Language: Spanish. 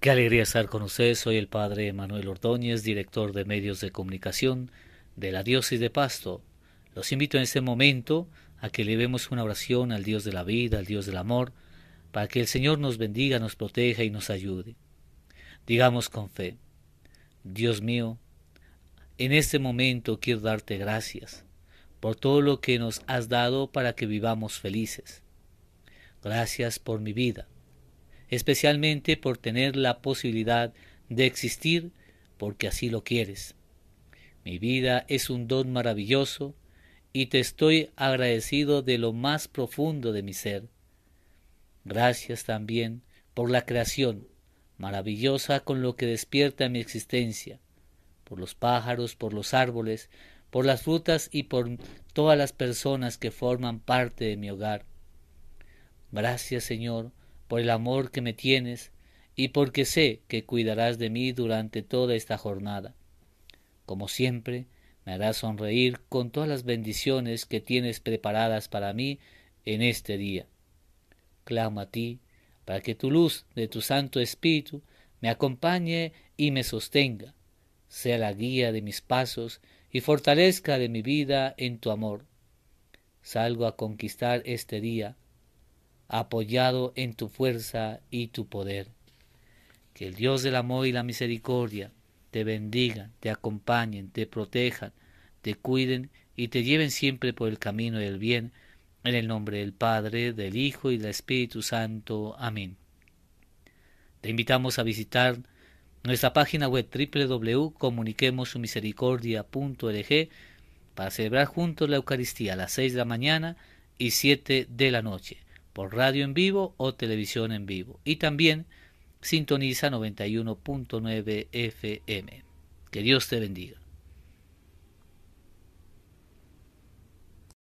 Qué alegría estar con ustedes. Soy el padre Manuel Ordóñez, director de medios de comunicación de la diócesis de Pasto. Los invito en este momento a que levemos una oración al Dios de la vida, al Dios del amor, para que el Señor nos bendiga, nos proteja y nos ayude. Digamos con fe, Dios mío, en este momento quiero darte gracias por todo lo que nos has dado para que vivamos felices. Gracias por mi vida especialmente por tener la posibilidad de existir porque así lo quieres. Mi vida es un don maravilloso y te estoy agradecido de lo más profundo de mi ser. Gracias también por la creación, maravillosa con lo que despierta mi existencia, por los pájaros, por los árboles, por las frutas y por todas las personas que forman parte de mi hogar. Gracias, Señor, por el amor que me tienes y porque sé que cuidarás de mí durante toda esta jornada. Como siempre, me harás sonreír con todas las bendiciones que tienes preparadas para mí en este día. Clamo a ti para que tu luz de tu Santo Espíritu me acompañe y me sostenga, sea la guía de mis pasos y fortalezca de mi vida en tu amor. Salgo a conquistar este día, apoyado en tu fuerza y tu poder. Que el Dios del amor y la misericordia te bendiga, te acompañen, te protejan, te cuiden y te lleven siempre por el camino del bien, en el nombre del Padre, del Hijo y del Espíritu Santo. Amén. Te invitamos a visitar nuestra página web www.comuniquemosumisericordia.org para celebrar juntos la Eucaristía a las 6 de la mañana y 7 de la noche por radio en vivo o televisión en vivo. Y también sintoniza 91.9 FM. Que Dios te bendiga.